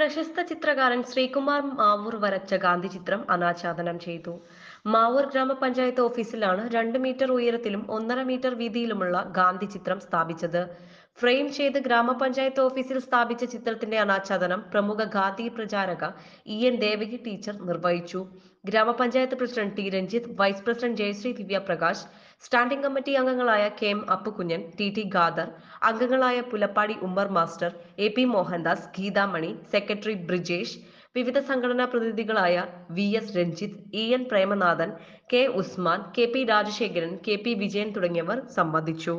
പ്രശസ്ത ചിത്രകാരൻ ശ്രീകുമാർ മാവൂർ വരച്ച ഗാന്ധി ചിത്രം അനാച്ഛാദനം ചെയ്തു മാവൂർ ഗ്രാമപഞ്ചായത്ത് ഓഫീസിലാണ് രണ്ട് മീറ്റർ ഉയരത്തിലും ഒന്നര മീറ്റർ വീതിയിലുമുള്ള ഗാന്ധി ചിത്രം സ്ഥാപിച്ചത് ഫ്രെയിം ചെയ്ത് ഗ്രാമപഞ്ചായത്ത് ഓഫീസിൽ സ്ഥാപിച്ച ചിത്രത്തിന്റെ അനാച്ഛാദനം പ്രമുഖ ഗാന്ധി പ്രചാരക ഇ എൻ ദേവകി ടീച്ചർ നിർവഹിച്ചു ഗ്രാമപഞ്ചായത്ത് president T Ranjith vice president Jayasree Divya Prakash standing committee അംഗങ്ങളായ K M Appukunjan T T Khader അംഗങ്ങളായ Pulappadi Ummer master A P Mohandas Geethamani secretary Brijesh വിവിധ സംഘടനാ പ്രതിനിധികളായ V S Ranjith E N Premanathan K Usman K P Rajasekharan K P Vijayan തുടങ്ങിയവർ സംബന്ധിച്ചു